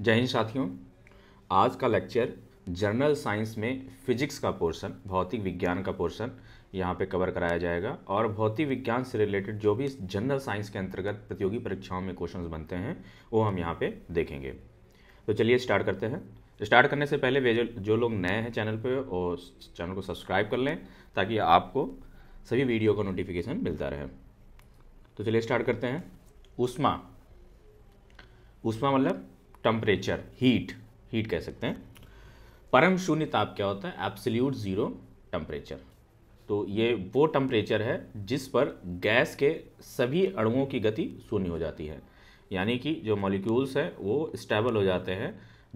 जय हिंद साथियों आज का लेक्चर जर्नल साइंस में फिजिक्स का पोर्शन भौतिक विज्ञान का पोर्शन यहाँ पे कवर कराया जाएगा और भौतिक विज्ञान से रिलेटेड जो भी जनरल साइंस के अंतर्गत प्रतियोगी परीक्षाओं में क्वेश्चंस बनते हैं वो हम यहाँ पे देखेंगे तो चलिए स्टार्ट करते हैं स्टार्ट करने से पहले वे जो जो लोग नए हैं चैनल पर वो चैनल को सब्सक्राइब कर लें ताकि आपको सभी वीडियो का नोटिफिकेशन मिलता रहे तो चलिए स्टार्ट करते हैं उष्मा उष्मा मतलब टम्परेचर हीट हीट कह सकते हैं परम शून्य ताप क्या होता है एब्सोल्यूट ज़ीरो टेम्परेचर तो ये वो टम्परेचर है जिस पर गैस के सभी अणुओं की गति शून्य हो जाती है यानी कि जो मॉलिक्यूल्स हैं वो स्टेबल हो जाते हैं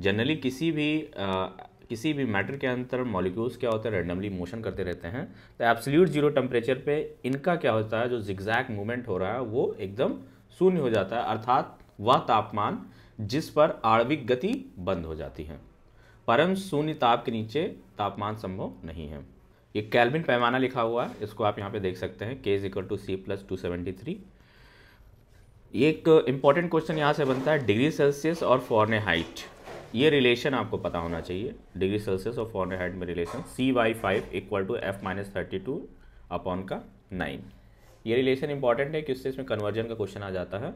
जनरली किसी भी आ, किसी भी मैटर के अंतर मॉलिक्यूल्स क्या होते हैं रैंडमली मोशन करते रहते हैं तो एब्सोल्यूट जीरो टेम्परेचर पे इनका क्या होता है जो जिग्जैक मूवमेंट हो रहा है वो एकदम शून्य हो जाता है अर्थात वह तापमान जिस पर आणविक गति बंद हो जाती है परम शून्य ताप के नीचे तापमान संभव नहीं है ये कैलविन पैमाना लिखा हुआ है इसको आप यहाँ पे देख सकते हैं K is equal to C plus two seventy three एक इम्पॉर्टेंट क्वेश्चन यहाँ से बनता है डिग्री सेल्सियस और फॉरन हाइट ये रिलेशन आपको पता होना चाहिए डिग्री सेल्सियस और फॉरन हाइट में relation C by five equal to F minus thirty two upon का नाइन ये रिलेशन इंपॉर्टेंट है कि उससे इसमें कन्वर्जन का क्वेश्चन आ जाता है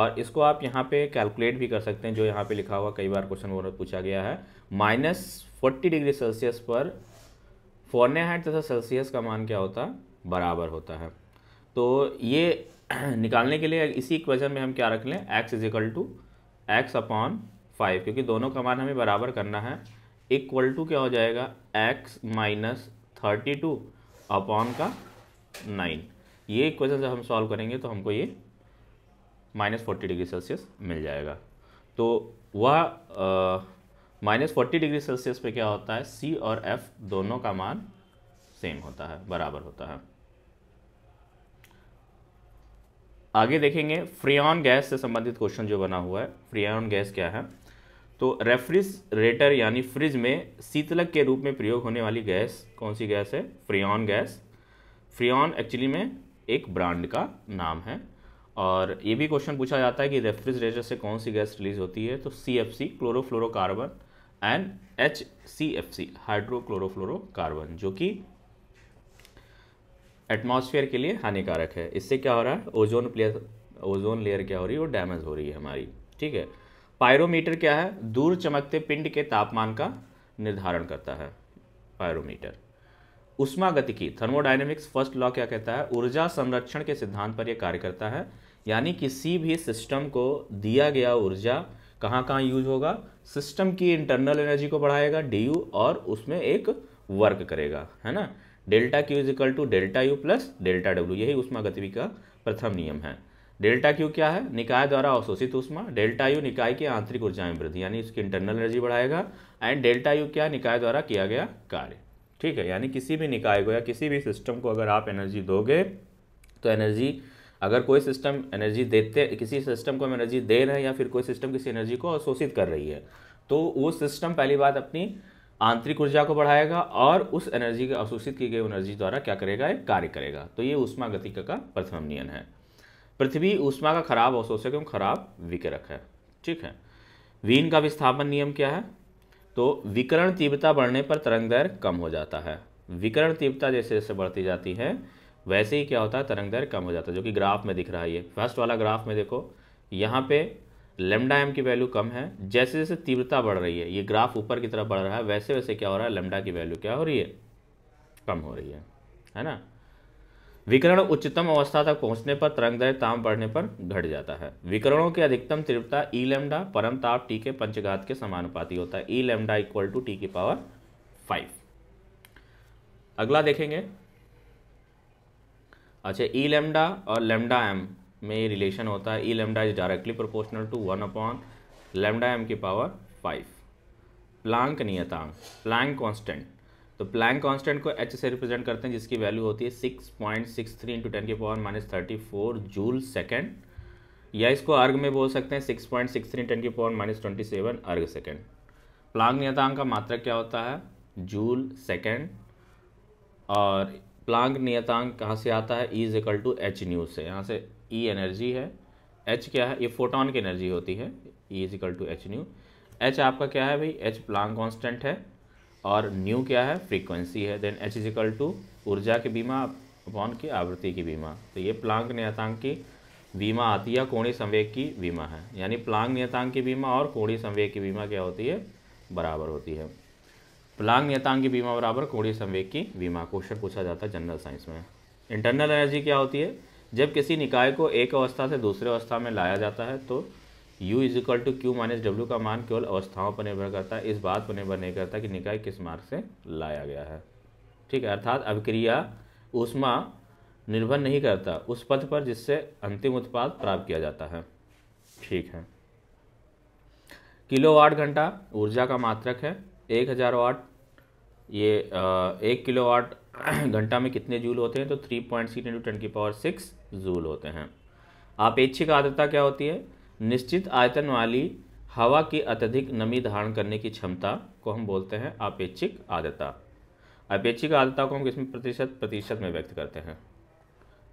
और इसको आप यहाँ पे कैलकुलेट भी कर सकते हैं जो यहाँ पे लिखा हुआ कई बार क्वेश्चन वगैरह पूछा गया है माइनस फोर्टी डिग्री सेल्सियस पर फॉरनेहाइट तथा सेल्सियस का मान क्या होता बराबर होता है तो ये निकालने के लिए इसी इक्वेशन में हम क्या रख लें X is equal to X upon five क्योंकि दोनों का मान हमें बराबर करना है इक्वल टू क्या हो जाएगा X minus thirty two upon का नाइन ये क्वेश्चन जब हम सॉल्व करेंगे तो हमको ये माइनस फोर्टी डिग्री सेल्सियस मिल जाएगा तो वह माइनस फोर्टी डिग्री सेल्सियस पे क्या होता है सी और एफ दोनों का मान सेम होता है बराबर होता है आगे देखेंगे फ्रियॉन गैस से संबंधित क्वेश्चन जो बना हुआ है फ्रियॉन गैस क्या है तो रेफ्रिजरेटर यानी फ्रिज में शीतलक के रूप में प्रयोग होने वाली गैस कौन सी गैस है फ्रियॉन गैस फ्रियॉन एक्चुअली में एक ब्रांड का नाम है और ये भी क्वेश्चन पूछा जाता है कि रेफ्रिजरेटर से कौन सी गैस रिलीज होती है तो C F C chlorofluorocarbon and H C F C hydrochlorofluorocarbon जो कि एटमॉस्फेयर के लिए हानिकारक है इससे क्या हो रहा है ओजोन प्लेयर ओजोन लेयर क्या हो रही है वो डैमेज हो रही है हमारी ठीक है पायरोमीटर क्या है दूर चमकते पिंड के तापमान का निर्धारण करता है पायरोमीटर उष्मा गति की थर्मोडाइनेमिक्स फर्स्ट लॉ क्या कहता है ऊर्जा संरक्षण के सिद्धांत पर यह कार्य करता है यानी किसी भी सिस्टम को दिया गया ऊर्जा कहाँ कहाँ यूज होगा सिस्टम की इंटरनल एनर्जी को बढ़ाएगा डी यू और उसमें एक वर्क करेगा है ना delta Q is equal to delta U plus delta W यही उष्मा गतिवि का प्रथम नियम है डेल्टा क्यू क्या है निकाय द्वारा अवशोषित उष्मा डेल्टा यू निकाय की आंतरिक ऊर्जा में वृद्धि यानी उसकी इंटरनल एनर्जी बढ़ाएगा एंड डेल्टा यू क्या निकाय द्वारा किया गया कार्य ठीक है यानी किसी भी निकाय को या किसी भी सिस्टम को अगर आप एनर्जी दोगे तो एनर्जी अगर कोई सिस्टम एनर्जी देते किसी सिस्टम को हम एनर्जी दे रहे हैं या फिर कोई सिस्टम किसी एनर्जी को अवशोषित कर रही है तो वो सिस्टम पहली बात अपनी आंतरिक ऊर्जा को बढ़ाएगा और उस एनर्जी के अवशोषित की गई एनर्जी द्वारा क्या करेगा एक कार्य करेगा तो ये उष्मा गति का प्रथम नियम है पृथ्वी उष्मा का खराब अवशोषक एवं खराब विकरक है ठीक है वीन का विस्थापन नियम क्या है तो विकरण तीव्रता बढ़ने पर तरंग दैर कम हो जाता है विकरण तीव्रता जैसे जैसे बढ़ती जाती है वैसे ही क्या होता है तरंग दैर कम हो जाता है जो कि ग्राफ में दिख रहा है ये फर्स्ट वाला ग्राफ में देखो यहाँ पे लेमडा एम की वैल्यू कम है जैसे जैसे तीव्रता बढ़ रही है ये ग्राफ ऊपर की तरफ बढ़ रहा है वैसे वैसे क्या हो रहा है लेमडा की वैल्यू क्या हो रही है कम हो रही है है ना विकरण उच्चतम अवस्था तक पहुंचने पर तरंग दैर ताम बढ़ने पर घट जाता है विकरणों की अधिकतम तीव्रता ई e लेमडा परम ताप टी के पंचघात के समानुपाती होता है E lambda equal to T की पावर फाइव अगला देखेंगे अच्छा ई e लेमडा और लेमडा एम में रिलेशन होता है E lambda is directly proportional to one upon lambda M की पावर फाइव प्लांक नियतांक प्लैंक कांस्टेंट तो प्लांक कांस्टेंट को एच से रिप्रेजेंट करते हैं जिसकी वैल्यू होती है six point six three into ten की power minus thirty four joule second या इसको अर्ग में बोल सकते हैं six point six three ten की power minus twenty seven erg second Planck नियतांक का मात्रक क्या होता है जूल सेकेंड और प्लांग नियतांक कहाँ से आता है E is equal to H nu से यहाँ से ई e एनर्जी है एच क्या है ये फोटोन की एनर्जी होती है E is equal to H nu H आपका क्या है भाई एच प्लांग कांस्टेंट है और न्यू क्या है फ्रीक्वेंसी है then H is equal to ऊर्जा की बीमा अपॉन की आवृत्ति की बीमा तो ये प्लांग नियतांक की बीमा आती है कोणी संवेग की बीमा है यानी प्लांग नियतांक की बीमा और कोणी संवेग की बीमा क्या होती है बराबर होती है प्लांग नियतांक की बीमा बराबर कोणीय संवेग की बीमा क्वेश्चन पूछा जाता है जनरल साइंस में इंटरनल एनर्जी क्या होती है जब किसी निकाय को एक अवस्था से दूसरे अवस्था में लाया जाता है तो U is equal to Q minus W का मान केवल अवस्थाओं पर निर्भर करता है इस बात पर निर्भर नहीं करता कि निकाय किस मार्ग से लाया गया है ठीक है अर्थात अभिक्रिया उष्मा निर्भर नहीं करता उस पथ पर जिससे अंतिम उत्पाद प्राप्त किया जाता है ठीक है किलो घंटा ऊर्जा का मात्रक है एक हज़ार वाट ये एक किलो वाट घंटा में कितने जूल होते हैं तो three point six into ten की पावर सिक्स जूल होते हैं इच्छिक आर्द्रता क्या होती है निश्चित आयतन वाली हवा की अत्यधिक नमी धारण करने की क्षमता को हम बोलते हैं अपेक्षिक आर्द्रता अपेक्षिक आर्द्रता को हम किसमें प्रतिशत प्रतिशत में व्यक्त करते हैं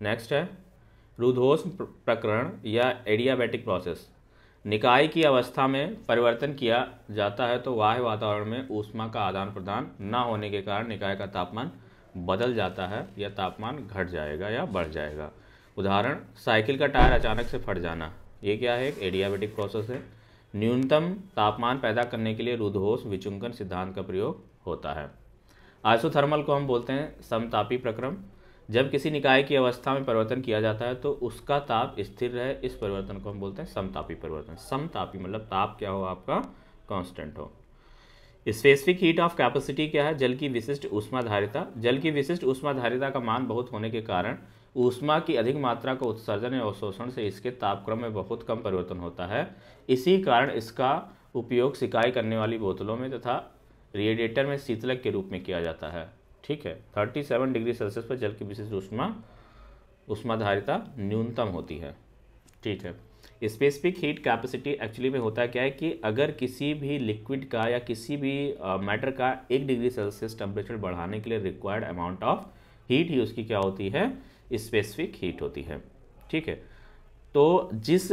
नेक्स्ट है रुधोष प्रकरण या एडियाबैटिक प्रोसेस निकाय की अवस्था में परिवर्तन किया जाता है तो वाह्य वातावरण में ऊष्मा का आदान प्रदान न होने के कारण निकाय का तापमान बदल जाता है या तापमान घट जाएगा या बढ़ जाएगा उदाहरण साइकिल का टायर अचानक से फट जाना ये क्या है एक एडियाबेटिक प्रोसेस है न्यूनतम तापमान पैदा करने के लिए रुद्धोष विचुंकन सिद्धांत का प्रयोग होता है आइसोथर्मल को हम बोलते हैं समतापी प्रक्रम जब किसी निकाय की अवस्था में परिवर्तन किया जाता है तो उसका ताप स्थिर रहे इस परिवर्तन को हम बोलते हैं समतापी परिवर्तन समतापी मतलब ताप क्या हो आपका कांस्टेंट हो स्पेसिफिक हीट ऑफ कैपेसिटी क्या है जल की विशिष्ट ऊष्माधारिता जल की विशिष्ट उष्माधारिता का मान बहुत होने के कारण ऊष्मा की अधिक मात्रा का उत्सर्जन या अवशोषण से इसके तापक्रम में बहुत कम परिवर्तन होता है इसी कारण इसका उपयोग सिकाई करने वाली बोतलों में तथा रेडिएटर में शीतलक के रूप में किया जाता है ठीक है 37 डिग्री सेल्सियस पर जल की विशिष्ट उष्मा उष्माधारिता न्यूनतम होती है ठीक है स्पेसिफिक हीट कैपेसिटी एक्चुअली में होता क्या है कि अगर किसी भी लिक्विड का या किसी भी मैटर का एक डिग्री सेल्सियस टेम्परेचर बढ़ाने के लिए रिक्वायर्ड अमाउंट ऑफ हीट ही उसकी क्या होती है स्पेसिफिक हीट होती है ठीक है तो जिस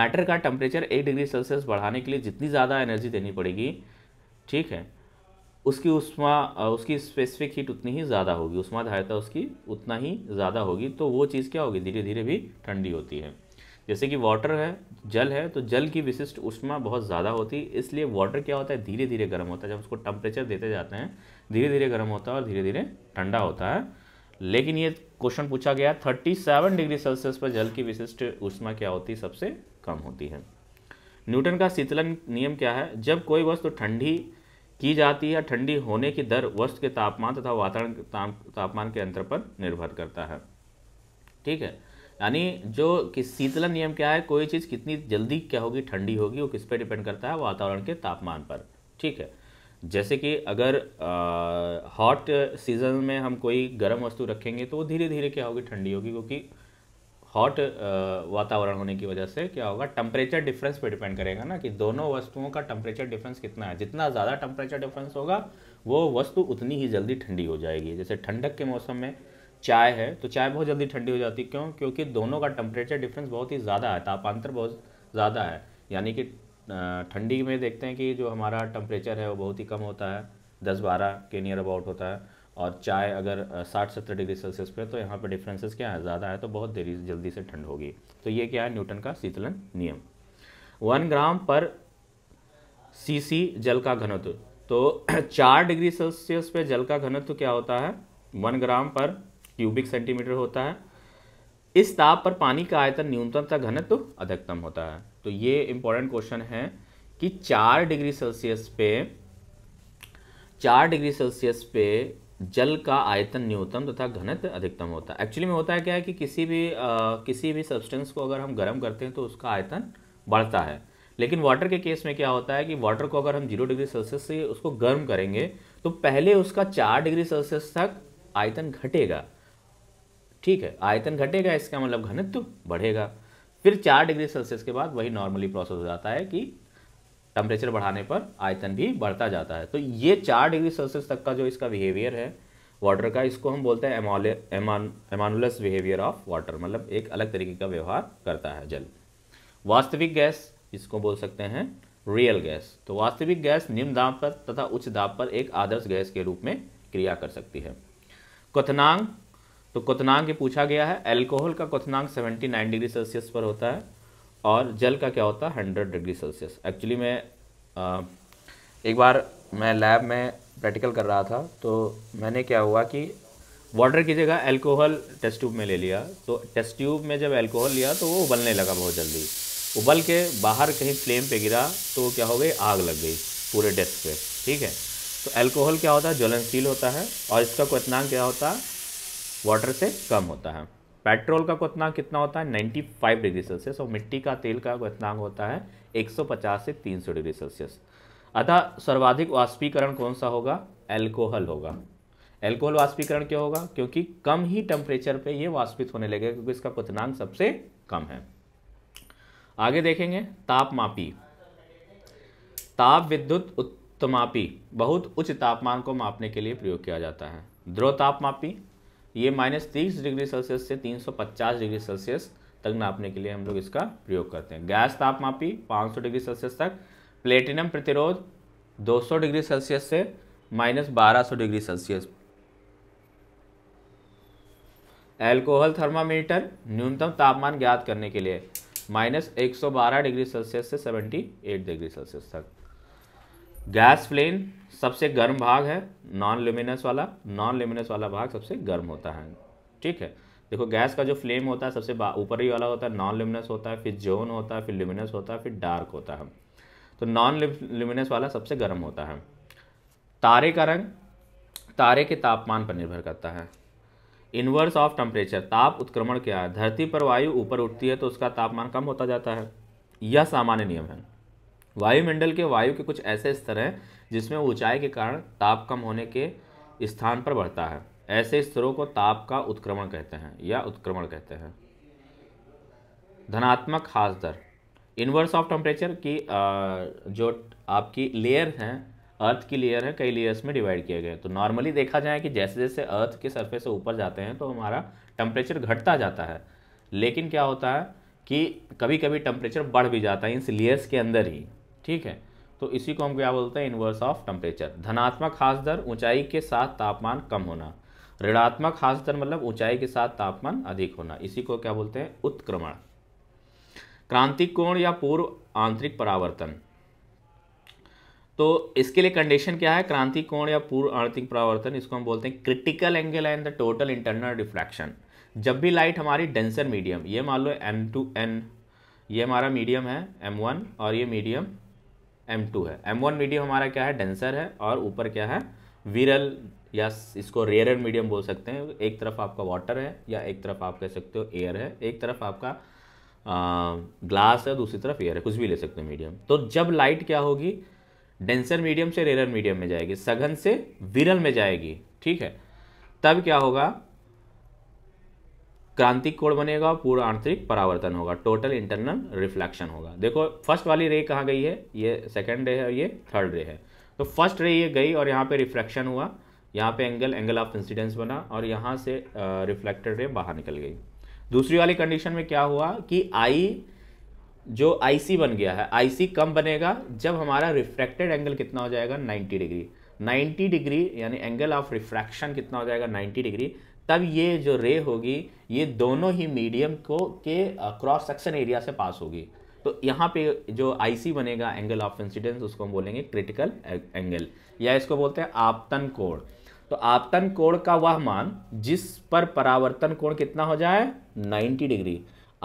मैटर का टेम्परेचर एक डिग्री सेल्सियस बढ़ाने के लिए जितनी ज़्यादा एनर्जी देनी पड़ेगी ठीक है उसकी उष्मा उसकी स्पेसिफिक हीट उतनी ही ज़्यादा होगी उष्मा धारिता उसकी उतना ही ज़्यादा होगी तो वो चीज़ क्या होगी धीरे धीरे भी ठंडी होती है जैसे कि वाटर है जल है तो जल की विशिष्ट उष्मा बहुत ज़्यादा होती है इसलिए वाटर क्या होता है धीरे धीरे गर्म होता है जब उसको टेम्परेचर देते जाते हैं धीरे धीरे गर्म होता है और धीरे धीरे ठंडा होता है लेकिन ये क्वेश्चन पूछा गया 37 डिग्री सेल्सियस पर जल की विशिष्ट उष्मा क्या होती है सबसे कम होती है न्यूटन का शीतलन नियम क्या है जब कोई वस्तु तो ठंडी की जाती है ठंडी होने की दर वर्ष के तापमान तथा वातावरण के तापमान के अंतर पर निर्भर करता है ठीक है यानी जो कि शीतलन नियम क्या है कोई चीज़ कितनी जल्दी क्या होगी ठंडी होगी वो किस पर डिपेंड करता है वातावरण के तापमान पर ठीक है जैसे कि अगर हॉट सीज़न में हम कोई गर्म वस्तु रखेंगे तो वो धीरे धीरे क्या होगी ठंडी होगी क्योंकि हॉट uh, वातावरण होने की वजह से क्या होगा टेम्परेचर डिफरेंस पे डिपेंड करेगा ना कि दोनों वस्तुओं का टेम्परेचर डिफरेंस कितना है जितना ज़्यादा टेम्परेचर डिफरेंस होगा वो वस्तु उतनी ही जल्दी ठंडी हो जाएगी जैसे ठंडक के मौसम में चाय है तो चाय बहुत जल्दी ठंडी हो जाती है क्यों क्योंकि दोनों का टम्परेचर डिफरेंस बहुत ही ज़्यादा है तापांतर बहुत ज़्यादा है यानी कि ठंडी में देखते हैं कि जो हमारा टम्परेचर है वो बहुत ही कम होता है दस बारह के नियर अबाउट होता है और चाय अगर साठ सत्तर डिग्री सेल्सियस पे तो यहाँ पे डिफरेंसेस क्या है ज़्यादा है तो बहुत देरी जल्दी से ठंड होगी तो ये क्या है न्यूटन का शीतलन नियम वन ग्राम पर सीसी जल का घनत्व तो चार डिग्री सेल्सियस पे जल का घनत्व क्या होता है वन ग्राम पर क्यूबिक सेंटीमीटर होता है इस ताप पर पानी का आयतन न्यूनतम तथा घनत्व अधिकतम होता है तो ये इंपॉर्टेंट क्वेश्चन है कि चार डिग्री सेल्सियस पे चार डिग्री सेल्सियस पे जल का आयतन न्यूनतम तथा घनत्व अधिकतम होता है एक्चुअली में होता है क्या है कि किसी भी आ, किसी भी सब्सटेंस को अगर हम गर्म करते हैं तो उसका आयतन बढ़ता है लेकिन वाटर के केस में क्या होता है कि वाटर को अगर हम जीरो डिग्री सेल्सियस से उसको गर्म करेंगे तो पहले उसका चार डिग्री सेल्सियस तक आयतन घटेगा ठीक है आयतन घटेगा इसका मतलब घनत्व बढ़ेगा फिर चार डिग्री सेल्सियस के बाद वही नॉर्मली प्रोसेस हो जाता है कि टेम्परेचर बढ़ाने पर आयतन भी बढ़ता जाता है तो ये चार डिग्री सेल्सियस तक का जो इसका बिहेवियर है वाटर का इसको हम बोलते हैं एमानुलस बिहेवियर ऑफ वाटर मतलब एक अलग तरीके का व्यवहार करता है जल वास्तविक गैस इसको बोल सकते हैं रियल गैस तो वास्तविक गैस निम्न दाब पर तथा उच्च दाब पर एक आदर्श गैस के रूप में क्रिया कर सकती है क्वनांग तो क्वथनांग पूछा गया है एल्कोहल का सेवेंटी नाइन डिग्री सेल्सियस पर होता है और जल का क्या होता है हंड्रेड डिग्री सेल्सियस एक्चुअली मैं आ, एक बार मैं लैब में प्रैक्टिकल कर रहा था तो मैंने क्या हुआ कि वाटर की जगह एल्कोहल टेस्ट ट्यूब में ले लिया तो टेस्ट ट्यूब में जब एल्कोहल लिया तो वो उबलने लगा बहुत जल्दी उबल के बाहर कहीं फ्लेम पे गिरा तो क्या हो गई आग लग गई पूरे डेस्क पे ठीक है तो एल्कोहल क्या होता है ज्वलनशील होता है और इसका क्वनांक क्या होता है वाटर से कम होता है पेट्रोल का क्वतनांक कितना होता है 95 डिग्री सेल्सियस और मिट्टी का तेल का क्वतनांक होता है 150 से 300 डिग्री सेल्सियस अतः सर्वाधिक वाष्पीकरण कौन सा होगा एल्कोहल होगा एल्कोहल वाष्पीकरण क्यों होगा क्योंकि कम ही टेम्परेचर पे ये वाष्पित होने लगेगा क्योंकि इसका क्वतनांक सबसे कम है आगे देखेंगे तापमापी ताप विद्युत उत्तमापी बहुत उच्च तापमान को मापने के लिए प्रयोग किया जाता है ध्रुव तापमापी ये माइनस तीस डिग्री सेल्सियस से 350 डिग्री सेल्सियस तक नापने के लिए हम लोग इसका प्रयोग करते हैं गैस तापमापी 500 डिग्री सेल्सियस तक प्लेटिनम प्रतिरोध 200 डिग्री सेल्सियस से माइनस बारह डिग्री सेल्सियस एल्कोहल थर्मामीटर न्यूनतम तापमान ज्ञात करने के लिए माइनस 112 डिग्री सेल्सियस से सेवेंटी डिग्री सेल्सियस तक गैस फ्लेम सबसे गर्म भाग है नॉन ल्यूमिनस वाला नॉन ल्यूमिनस वाला भाग सबसे गर्म होता है ठीक है देखो गैस का जो फ्लेम होता है सबसे ऊपर ही वाला होता है नॉन ल्यूमिनस होता है फिर जोन होता है फिर ल्यूमिनस होता है फिर डार्क होता है तो नॉन ल्यूमिनस वाला सबसे गर्म होता है तारे का रंग तारे के तापमान पर निर्भर करता है इन्वर्स ऑफ टेम्परेचर ताप उत्क्रमण क्या है धरती पर वायु ऊपर उठती है तो उसका तापमान कम होता जाता है यह सामान्य नियम है वायुमंडल के वायु के कुछ ऐसे स्तर हैं जिसमें ऊंचाई के कारण ताप कम होने के स्थान पर बढ़ता है ऐसे स्तरों को ताप का उत्क्रमण कहते हैं या उत्क्रमण कहते हैं धनात्मक खास दर इन्वर्स ऑफ टेम्परेचर की जो आपकी लेयर हैं अर्थ की लेयर है कई लेयर्स में डिवाइड किए गए तो नॉर्मली देखा जाए कि जैसे जैसे अर्थ के सरफेस से ऊपर जाते हैं तो हमारा टेम्परेचर घटता जाता है लेकिन क्या होता है कि कभी कभी टेम्परेचर बढ़ भी जाता है इन लेयर्स के अंदर ही ठीक है तो इसी को हम क्या बोलते हैं इन्वर्स ऑफ टेम्परेचर धनात्मक हास दर ऊंचाई के साथ तापमान कम होना ऋणात्मक हास दर मतलब ऊंचाई के साथ तापमान अधिक होना इसी को क्या बोलते हैं उत्क्रमण क्रांतिक कोण या पूर्व आंतरिक परावर्तन तो इसके लिए कंडीशन क्या है क्रांति कोण या पूर्व आंतरिक परावर्तन इसको हम बोलते हैं critical angle and the total internal reflection जब भी लाइट हमारी डेंसर मीडियम ये मान लो एम टू एन ये हमारा मीडियम है एम वन और ये मीडियम एम टू है एम वन मीडियम हमारा क्या है डेंसर है और ऊपर क्या है विरल या इसको रेयर मीडियम बोल सकते हैं एक तरफ आपका वाटर है या एक तरफ आप कह सकते हो एयर है एक तरफ आपका आ, ग्लास है दूसरी तरफ एयर है कुछ भी ले सकते हो मीडियम तो जब लाइट क्या होगी डेंसर मीडियम से रेयर मीडियम में जाएगी सघन से विरल में जाएगी ठीक है तब क्या होगा क्रांतिक कोण बनेगा पूर्ण आंतरिक परावर्तन होगा टोटल इंटरनल रिफ्लेक्शन होगा देखो फर्स्ट वाली रे कहाँ गई है ये सेकेंड रे है और ये थर्ड रे है तो फर्स्ट रे ये गई और यहाँ पे रिफ्लेक्शन हुआ यहाँ पे एंगल एंगल ऑफ इंसिडेंस बना और यहाँ से रिफ्लेक्टेड रे बाहर निकल गई दूसरी वाली कंडीशन में क्या हुआ कि आई जो आई बन गया है आई कम बनेगा जब हमारा रिफ्रैक्टेड एंगल कितना हो जाएगा नाइन्टी डिग्री 90 डिग्री यानी एंगल ऑफ रिफ्रैक्शन कितना हो जाएगा 90 डिग्री तब ये जो रे होगी ये दोनों ही मीडियम को के क्रॉस सेक्शन एरिया से पास होगी तो यहाँ पे जो आईसी बनेगा एंगल ऑफ इंसिडेंस उसको हम बोलेंगे क्रिटिकल एंगल या इसको बोलते हैं आपतन कोण तो आपतन कोण का वह मान जिस पर परावर्तन कोण कितना हो जाए 90 डिग्री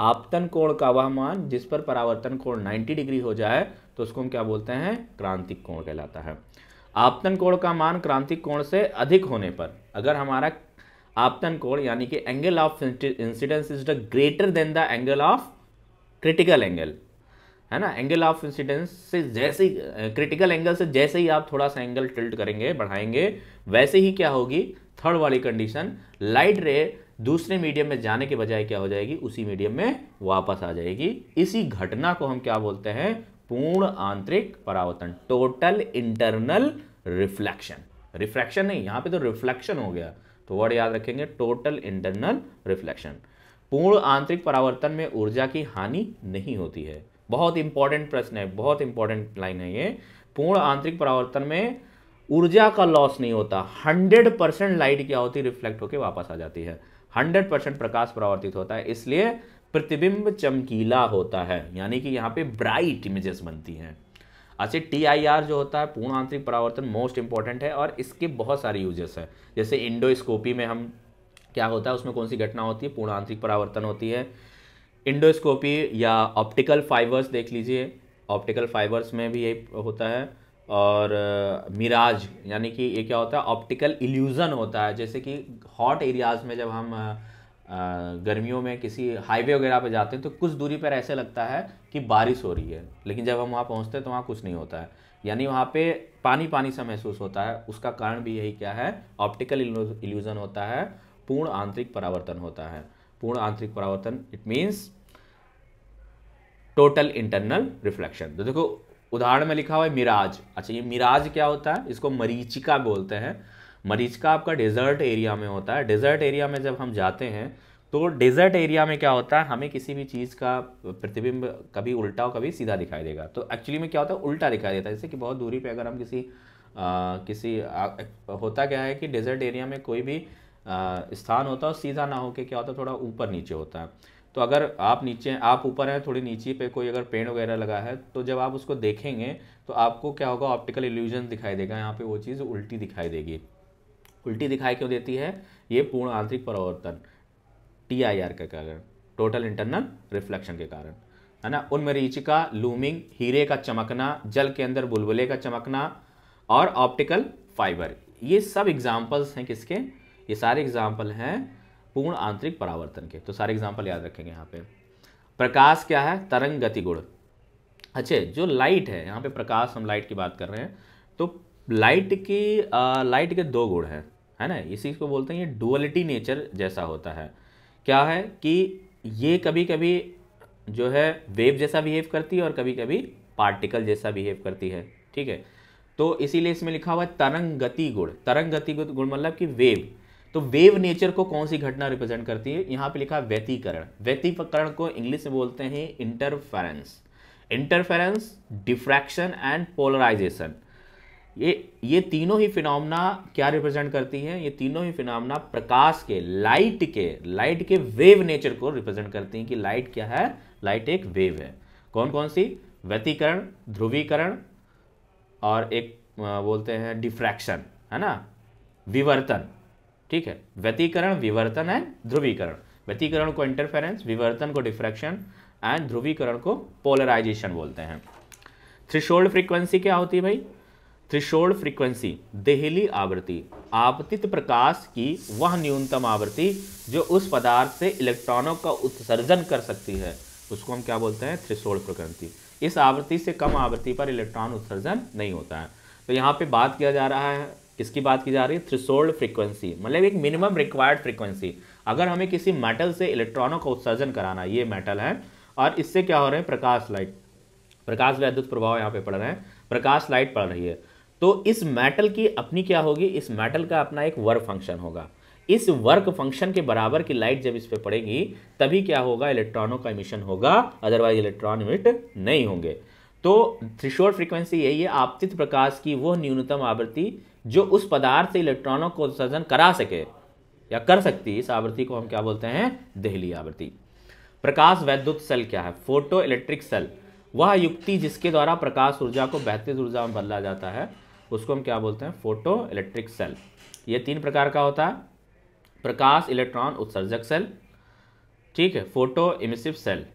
आपतन कोण का वह मान जिस पर परावर्तन कोण 90 डिग्री हो जाए तो उसको हम क्या बोलते हैं क्रांतिक कोण कहलाता है आपतन कोण का मान क्रांतिक कोण से अधिक होने पर अगर हमारा आपतन कोण यानी कि angle of incidence is the greater than the angle of critical angle है ना एंगल ऑफ इंसिडेंस से जैसे ही क्रिटिकल एंगल से जैसे ही आप थोड़ा सा एंगल टिल्ट करेंगे बढ़ाएंगे वैसे ही क्या होगी थर्ड वाली कंडीशन लाइट रे दूसरे मीडियम में जाने के बजाय क्या हो जाएगी उसी मीडियम में वापस आ जाएगी इसी घटना को हम क्या बोलते हैं पूर्ण आंतरिक परावर्तन टोटल इंटरनल रिफ्लेक्शन रिफ्लेक्शन नहीं यहां पे तो रिफ्लेक्शन हो गया तो वर्ड याद रखेंगे टोटल इंटरनल रिफ्लेक्शन पूर्ण आंतरिक परावर्तन में ऊर्जा की हानि नहीं होती है बहुत इंपॉर्टेंट प्रश्न है बहुत इंपॉर्टेंट लाइन है ये पूर्ण आंतरिक परावर्तन में ऊर्जा का लॉस नहीं होता हंड्रेड परसेंट लाइट क्या होती रिफ्लेक्ट होकर वापस आ जाती है हंड्रेड परसेंट प्रकाश परावर्तित होता है इसलिए प्रतिबिंब चमकीला होता है यानी कि यहाँ पे ब्राइट इमेजेस बनती हैं अच्छे टी आई आर जो होता है पूर्ण आंतरिक परावर्तन मोस्ट इंपॉर्टेंट है और इसके बहुत सारे यूजेस हैं जैसे इंडोस्कोपी में हम क्या होता है उसमें कौन सी घटना होती है पूर्ण आंतरिक परावर्तन होती है इंडोस्कोपी या ऑप्टिकल फाइबर्स देख लीजिए ऑप्टिकल फाइबर्स में भी यही होता है और मिराज यानी कि ये क्या होता है ऑप्टिकल इल्यूज़न होता है जैसे कि हॉट एरियाज़ में जब हम गर्मियों में किसी हाईवे वगैरह पे जाते हैं तो कुछ दूरी पर ऐसे लगता है कि बारिश हो रही है लेकिन जब हम वहाँ पहुँचते हैं तो वहाँ कुछ नहीं होता है यानी वहाँ पे पानी पानी सा महसूस होता है उसका कारण भी यही क्या है ऑप्टिकल इल्यूज़न होता है पूर्ण आंतरिक परावर्तन होता है पूर्ण आंतरिक परावर्तन it means total internal reflection तो देखो उदाहरण में लिखा हुआ है मिराज अच्छा ये मिराज क्या होता है इसको मरीचिका बोलते हैं हम्म। मरीचका आपका डेजर्ट एरिया में होता है डेजर्ट एरिया में जब हम जाते हैं तो डेजर्ट एरिया में क्या होता है हमें किसी भी चीज़ का प्रतिबिंब कभी उल्टा और कभी सीधा दिखाई देगा तो एक्चुअली में क्या होता है उल्टा दिखाई देता है जैसे कि बहुत दूरी पर अगर हम किसी आ, किसी आ, होता क्या है कि डेजर्ट एरिया में कोई भी आ, स्थान होता है सीधा ना होकर क्या होता है थोड़ा ऊपर नीचे होता है तो अगर आप नीचे आप ऊपर हैं थोड़ी नीचे पे कोई अगर पेड़ वगैरह लगा है तो जब आप उसको देखेंगे तो आपको क्या होगा ऑप्टिकल इल्यूजन दिखाई देगा यहाँ पे वो चीज़ उल्टी दिखाई देगी उल्टी दिखाई क्यों देती है ये पूर्ण आंतरिक परावर्तन टी आई आर के कारण टोटल इंटरनल रिफ्लेक्शन के कारण है ना उन मरीचिका लूमिंग हीरे का चमकना जल के अंदर बुलबुले का चमकना और ऑप्टिकल फाइबर ये सब एग्जाम्पल्स हैं किसके ये सारे एग्जाम्पल हैं पूर्ण आंतरिक परावर्तन के तो सारे एग्जाम्पल याद रखेंगे यहाँ पे प्रकाश क्या है तरंग गति गुण अच्छे जो लाइट है यहाँ पे प्रकाश हम लाइट की बात कर रहे हैं तो लाइट की आ, लाइट के दो गुण हैं है ना इसी को बोलते हैं ये डुअलिटी नेचर जैसा होता है क्या है कि ये कभी कभी जो है वेव जैसा बिहेव करती है और कभी कभी पार्टिकल जैसा बिहेव करती है ठीक है तो इसीलिए इसमें लिखा हुआ है तरंग गति गुण तरंग गति गुण मतलब कि वेव तो वेव नेचर को कौन सी घटना रिप्रेजेंट करती है यहाँ पे लिखा है व्यतीकरण व्यतीकरण को इंग्लिश में बोलते हैं interference interference diffraction and polarisation ये ये तीनों ही फिनोमना क्या रिप्रेजेंट करती हैं ये तीनों ही फिनोमना प्रकाश के लाइट के लाइट के वेव नेचर को रिप्रेजेंट करती हैं कि लाइट क्या है लाइट एक वेव है कौन कौन सी व्यतीकरण ध्रुवीकरण और एक बोलते हैं डिफ्रैक्शन है ना विवर्तन ठीक है व्यतीकरण विवर्तन एंड ध्रुवीकरण व्यतीकरण को इंटरफेरेंस विवर्तन को डिफ्रैक्शन एंड ध्रुवीकरण को पोलराइजेशन बोलते हैं थ्रिशोल्ड फ्रीक्वेंसी क्या होती है भाई थ्रिशोल्ड फ्रीक्वेंसी देहली आवृत्ति आपतित प्रकाश की वह न्यूनतम आवृत्ति जो उस पदार्थ से इलेक्ट्रॉनों का उत्सर्जन कर सकती है उसको हम क्या बोलते हैं थ्रिशोल्ड फ्रिक्वेंसी इस आवृत्ति से कम आवृत्ति पर इलेक्ट्रॉन उत्सर्जन नहीं होता है तो यहाँ पे बात किया जा रहा है किसकी बात की जा रही है थ्रिसोल्ड फ्रीक्वेंसी मतलब एक मिनिमम रिक्वायर्ड फ्रीक्वेंसी अगर हमें किसी मेटल से इलेक्ट्रॉनों का उत्सर्जन कराना ये मेटल है और इससे क्या हो रहे हैं प्रकाश लाइट प्रकाश वैद्युत प्रभाव यहाँ पे पड़ रहे हैं प्रकाश लाइट पड़ रही है तो इस मेटल की अपनी क्या होगी इस मेटल का अपना एक वर्क फंक्शन होगा इस वर्क फंक्शन के बराबर की लाइट जब इस पर पड़ेगी तभी क्या होगा इलेक्ट्रॉनों का इमिशन होगा अदरवाइज इलेक्ट्रॉन इमिट नहीं होंगे तो थ्रिशोर फ्रीक्वेंसी यही है आपतित प्रकाश की वो न्यूनतम आवृत्ति जो उस पदार्थ से इलेक्ट्रॉनों को उत्सर्जन करा सके या कर सकती इस आवृत्ति को हम क्या बोलते हैं दहली आवृत्ति प्रकाश वैद्युत सेल क्या है फोटो इलेक्ट्रिक सेल वह युक्ति जिसके द्वारा प्रकाश ऊर्जा को बेहतर ऊर्जा में बदला जाता है उसको हम क्या बोलते हैं फोटो इलेक्ट्रिक सेल ये तीन प्रकार का होता है प्रकाश इलेक्ट्रॉन उत्सर्जक सेल ठीक है फोटो इमिसिव सेल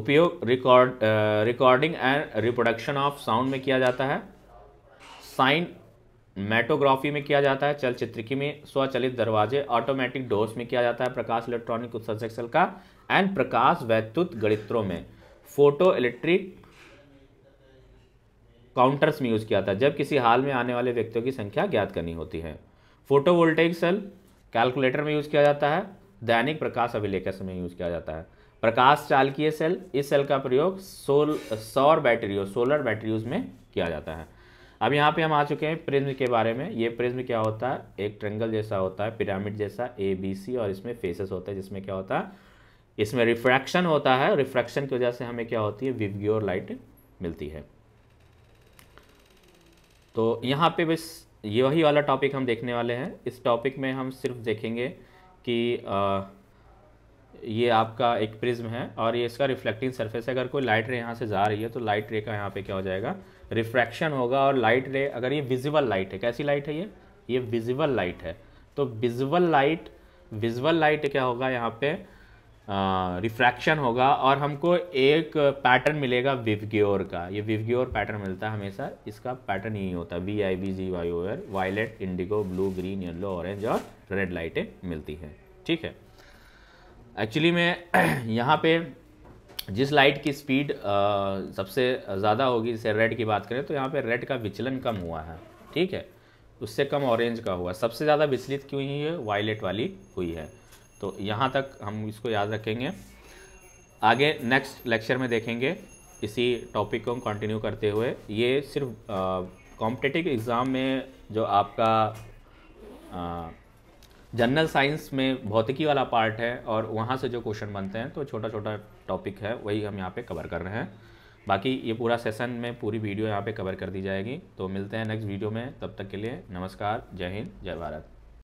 उपयोग record recording and reproduction of sound में किया जाता है साइन मेटोग्राफी में किया जाता है चलचित्रिकी में स्वचलित दरवाजे ऑटोमेटिक डोर्स में किया जाता है प्रकाश इलेक्ट्रॉनिक उत्सर्जक सेल का एंड प्रकाश वैद्युत गणित्रों में फोटो इलेक्ट्रिक काउंटर्स में यूज़ किया था जब किसी हाल में आने वाले व्यक्तियों की संख्या ज्ञात करनी होती है फोटोवोल्टेइक सेल कैलकुलेटर में यूज़ किया जाता है दैनिक प्रकाश अभिलेख में यूज़ किया जाता है प्रकाश चालकीय सेल इस सेल का प्रयोग सोल सौर बैटरियों सोलर बैटरी में किया जाता है अब यहाँ पे हम आ चुके हैं प्रिज्म के बारे में ये प्रिज्म क्या होता है एक ट्रेंगल जैसा होता है पिरामिड जैसा ए बी सी और इसमें फेसेस होते हैं जिसमें क्या होता है इसमें रिफ्रैक्शन होता है रिफ्रैक्शन की वजह से हमें क्या होती है विवग्योर लाइट मिलती है तो यहाँ पे बस ये वही वाला टॉपिक हम देखने वाले हैं इस टॉपिक में हम सिर्फ देखेंगे कि आ, ये आपका एक प्रिज्म है और ये इसका रिफ्लेक्टिंग सरफेस है अगर कोई लाइट रे यहाँ से जा रही है तो लाइट रे का यहाँ पे क्या हो जाएगा रिफ्रैक्शन होगा और लाइट रे अगर ये विजिबल लाइट है कैसी लाइट है ये ये विजिबल लाइट है तो विजिबल लाइट विजिबल लाइट क्या होगा यहाँ पे रिफ्रैक्शन होगा और हमको एक पैटर्न मिलेगा विवग्योर का ये विवग्योर पैटर्न मिलता है हमेशा इसका पैटर्न यही होता है V I B G Y O R violet indigo blue green yellow orange और रेड लाइटें मिलती हैं ठीक है एक्चुअली में यहाँ पे जिस लाइट की स्पीड सबसे ज़्यादा होगी जैसे रेड की बात करें तो यहाँ पे रेड का विचलन कम हुआ है ठीक है उससे कम ऑरेंज का हुआ सबसे ज़्यादा विचलित क्यों ही है वायलेट वाली हुई है तो यहाँ तक हम इसको याद रखेंगे आगे नेक्स्ट लेक्चर में देखेंगे इसी टॉपिक को हम कंटिन्यू करते हुए ये सिर्फ कॉम्पिटेटिव एग्ज़ाम में जो आपका जनरल साइंस में भौतिकी वाला पार्ट है और वहाँ से जो क्वेश्चन बनते हैं तो छोटा छोटा टॉपिक है वही हम यहाँ पे कवर कर रहे हैं बाकी ये पूरा सेशन में पूरी वीडियो यहाँ पे कवर कर दी जाएगी तो मिलते हैं नेक्स्ट वीडियो में तब तक के लिए नमस्कार जय हिंद जय भारत